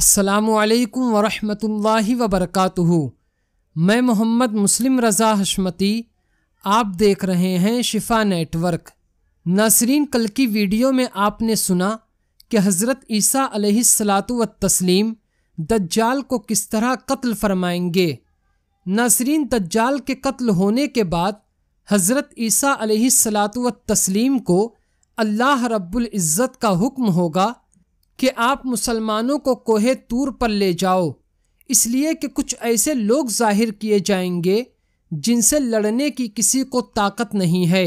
असलकम वरहमल वबरक मैं मोहम्मद मुस्लिम रज़ा हशमती आप देख रहे हैं शिफा नेटवर्क नासरीन कल की वीडियो में आपने सुना कि हज़रत ईसा सलात व तस्लीम दज्जाल को किस तरह कत्ल फरमाएंगे नासरीन दज्जाल के कत्ल होने के बाद हज़रत ईसा सलात व तस्लीम को अल्लाह रब्बुल इज़्ज़त का हुक्म होगा कि आप मुसलमानों को कोहे तूर पर ले जाओ इसलिए कि कुछ ऐसे लोग जाहिर किए जाएंगे जिनसे लड़ने की किसी को ताकत नहीं है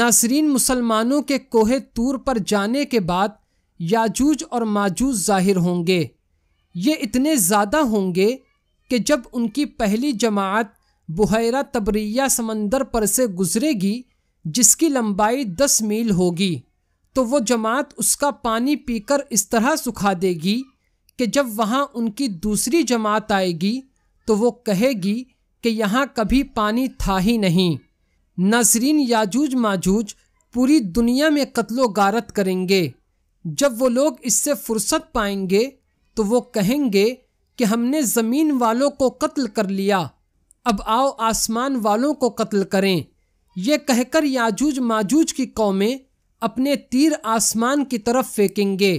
नासरीन मुसलमानों के कोहे तूर पर जाने के बाद याजूज और माजूज जाहिर होंगे ये इतने ज़्यादा होंगे कि जब उनकी पहली जमात बुहैरा तबरिया समंदर पर से गुज़रेगी जिसकी लंबाई दस मील होगी तो वो जमात उसका पानी पीकर इस तरह सुखा देगी कि जब वहाँ उनकी दूसरी जमात आएगी तो वो कहेगी कि यहाँ कभी पानी था ही नहीं नाजरीन याजूज माजूज पूरी दुनिया में कत्लो गारत करेंगे जब वो लोग इससे फुर्सत पाएंगे तो वो कहेंगे कि हमने ज़मीन वालों को कत्ल कर लिया अब आओ आसमान वालों को कत्ल करें यह कहकर याजूज माजूज की कौमें अपने तीर आसमान की तरफ फेंकेंगे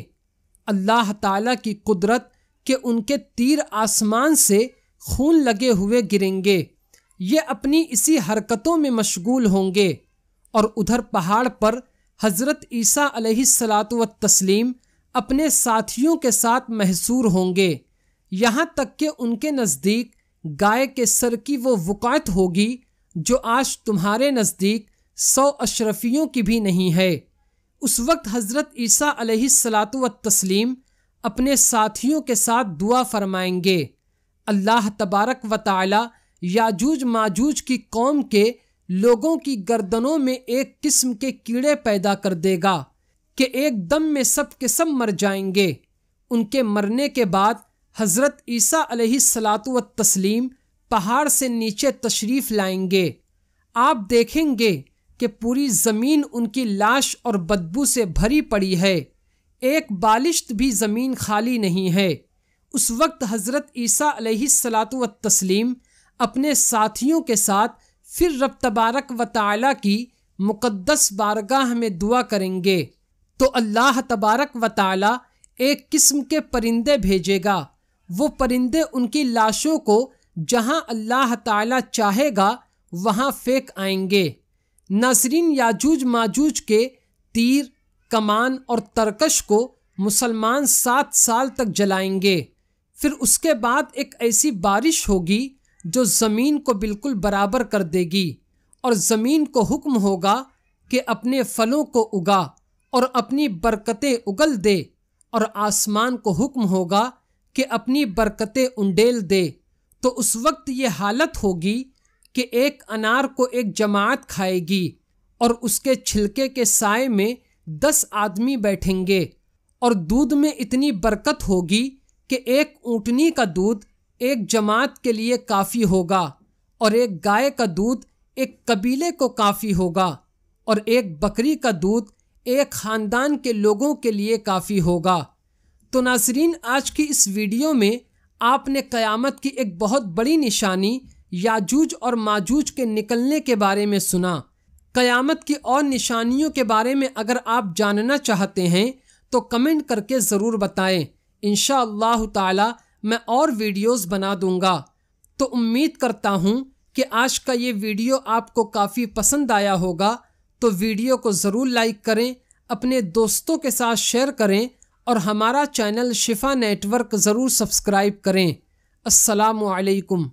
अल्लाह ताला की कुदरत के उनके तीर आसमान से खून लगे हुए गिरेंगे ये अपनी इसी हरकतों में मशगूल होंगे और उधर पहाड़ पर हज़रत ईसा अलैहिस्सलातु व तस्लीम अपने साथियों के साथ महसूर होंगे यहाँ तक कि उनके नज़दीक गाय के सर की वो वक़ात होगी जो आज तुम्हारे नज़दीक सौ अशरफियों की भी नहीं है उस वक्त हज़रत ईसा सलात तस्लीम अपने साथियों के साथ दुआ फरमाएंगे अल्लाह तबारक व ताला याजूज माजूज की कौम के लोगों की गर्दनों में एक किस्म के कीड़े पैदा कर देगा कि दम में सब के सब मर जाएंगे उनके मरने के बाद हज़रत ईसा सलात तस्लीम पहाड़ से नीचे तशरीफ़ लाएंगे आप देखेंगे कि पूरी ज़मीन उनकी लाश और बदबू से भरी पड़ी है एक बालिश्त भी ज़मीन खाली नहीं है उस वक्त हज़रत ईसा सलात तस्लीम अपने साथियों के साथ फिर रब तबारक व ताली की मुक़दस बारगाह में दुआ करेंगे तो अल्लाह तबारक व ताली एक किस्म के परिंदे भेजेगा वो परिंदे उनकी लाशों को जहां अल्लाह ताला चाहेगा वहां फेंक आएंगे नासरीन याजूज माजूज के तीर कमान और तरकश को मुसलमान सात साल तक जलाएंगे फिर उसके बाद एक ऐसी बारिश होगी जो ज़मीन को बिल्कुल बराबर कर देगी और ज़मीन को हुक्म होगा कि अपने फलों को उगा और अपनी बरकतें उगल दे और आसमान को हुक्म होगा कि अपनी बरकतें उंडेल दे तो उस वक्त ये हालत होगी कि एक अनार को एक जमात खाएगी और उसके छिलके के साय में दस आदमी बैठेंगे और दूध में इतनी बरकत होगी कि एक ऊँटनी का दूध एक जमात के लिए काफ़ी होगा और एक गाय का दूध एक कबीले को काफ़ी होगा और एक बकरी का दूध एक ख़ानदान के लोगों के लिए काफ़ी होगा तो नाजरीन आज की इस वीडियो में आपने क़यामत की एक बहुत बड़ी निशानी याजूज और माजूज के निकलने के बारे में सुना कयामत की और निशानियों के बारे में अगर आप जानना चाहते हैं तो कमेंट करके ज़रूर बताएं इन ताला मैं और वीडियोस बना दूंगा तो उम्मीद करता हूँ कि आज का ये वीडियो आपको काफ़ी पसंद आया होगा तो वीडियो को ज़रूर लाइक करें अपने दोस्तों के साथ शेयर करें और हमारा चैनल शिफा नेटवर्क ज़रूर सब्सक्राइब करें असलकम